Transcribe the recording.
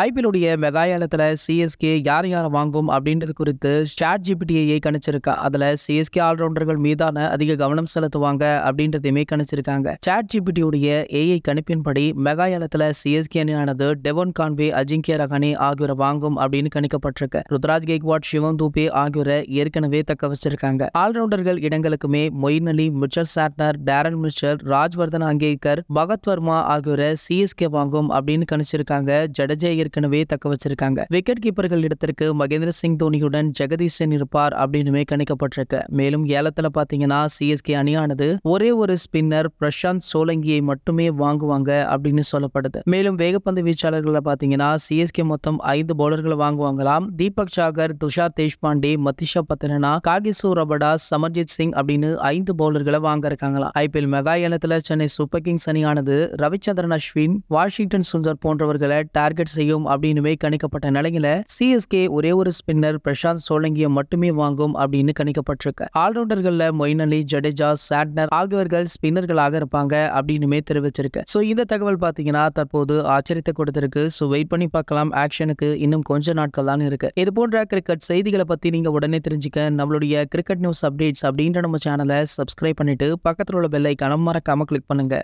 ஐபிஎல்லுடைய மெகாயாலத்தில் CSK யார் யார் வாங்கும் அப்படின்றது குறித்து ஷேட் ஜிபிடியை கணிச்சிருக்கா அதில் சிஎஸ்கே ஆல்ரவுண்டர்கள் மீதான அதிக கவனம் செலுத்துவாங்க அப்படின்றதையுமே கணிச்சிருக்காங்க சாட் ஜிபிடியுடைய ஏஐ கணிப்பின்படி மெகாயாலத்தில் சிஎஸ்கே அணியானது டெவன் கான்வே அஜிங்கிய ரகானி ஆகியோரை வாங்கும் அப்படின்னு கணிக்கப்பட்டிருக்கு ருத்ராஜ் கேக்வாட் சிவம் தூபே ஆகியோரை ஏற்கனவே தக்க வச்சிருக்காங்க ஆல்ரவுண்டர்கள் இடங்களுக்குமே Moeen Ali Mitchell Santner Daryl Mitchell Rajvardhan Hangargekar Bhagath Varma ஆகியோரை சிஎஸ்கே வாங்கும் அப்படின்னு கணிச்சிருக்காங்க ஜடேஜே ஏற்கனவே தக்க வச்சிருக்காங்க விக்கெட் கீப்பர்கள் இடத்திற்கு மகேந்திர சிங் தோனியுடன் ஜெகதீஷன் இருப்பார் அப்படின்னுமே கணிக்கப்பட்டிருக்கு மேலும் ஏலத்துல பாத்தீங்கன்னா சிஎஸ்கே அணியானது ஒரே ஒரு ஸ்பின்னர் பிரசாந்த் சோலங்கியை மட்டுமே வாங்குவாங்க அப்படின்னு சொல்லப்படுது மேலும் வேகப்பந்து வீச்சாளர்கள் பாத்தீங்கன்னா சிஎஸ்கே மொத்தம் ஐந்து பவுலர்களை வாங்குவாங்களாம் தீபக் சாகர் துஷார் தேஷ்பாண்டே மத்திஷா பத்ரனா காகிசு ரபடா சமர்ஜித் சிங் அப்படின்னு ஐந்து பவுலர்களை வாங்க இருக்காங்களாம் ஐபிஎல் மெகா ஏலத்துல சென்னை சூப்பர் கிங்ஸ் அணியானது ரவிச்சந்திரன் அஸ்வின் வாஷிங்டன் சுந்தர் போன்றவர்களை டார்கெட் செய்ய முடியும் அப்படின்னுமே கணிக்கப்பட்ட நிலையில சிஎஸ்கே ஒரே ஒரு ஸ்பின்னர் பிரசாந்த் சோலங்கிய மட்டுமே வாங்கும் அப்படின்னு கணிக்கப்பட்டிருக்கு ஆல்ரவுண்டர்கள்ல மொயின் அலி ஜடேஜா சாட்னர் ஆகியோர்கள் ஸ்பின்னர்களாக இருப்பாங்க அப்படின்னுமே தெரிவிச்சிருக்கு ஸோ இந்த தகவல் பாத்தீங்கன்னா தற்போது ஆச்சரியத்தை கொடுத்திருக்கு ஸோ வெயிட் பண்ணி பார்க்கலாம் ஆக்ஷனுக்கு இன்னும் கொஞ்ச நாட்கள் தான் இருக்கு இது போன்ற கிரிக்கெட் செய்திகளை பத்தி நீங்க உடனே தெரிஞ்சுக்க நம்மளுடைய கிரிக்கெட் நியூஸ் அப்டேட்ஸ் அப்படின்ற நம்ம சேனலை சப்ஸ்கிரைப் பண்ணிட்டு பக்கத்தில் உள்ள கனம் மறக்காம கிளிக் பண்ணுங்க